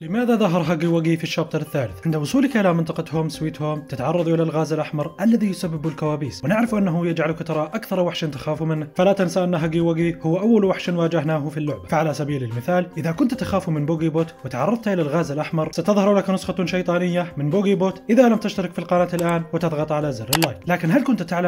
لماذا ظهر هاجيواجي في الشابتر الثالث؟ عند وصولك إلى منطقة هوم سويت هوم تتعرض إلى الغاز الأحمر الذي يسبب الكوابيس ونعرف أنه يجعلك ترى أكثر وحش تخاف منه فلا تنسى أن هاجيواجي هو أول وحش واجهناه في اللعبة فعلى سبيل المثال إذا كنت تخاف من بوغي بوت وتعرضت إلى الغاز الأحمر ستظهر لك نسخة شيطانية من بوغي بوت إذا لم تشترك في القناة الآن وتضغط على زر اللايك لكن هل كنت تعلم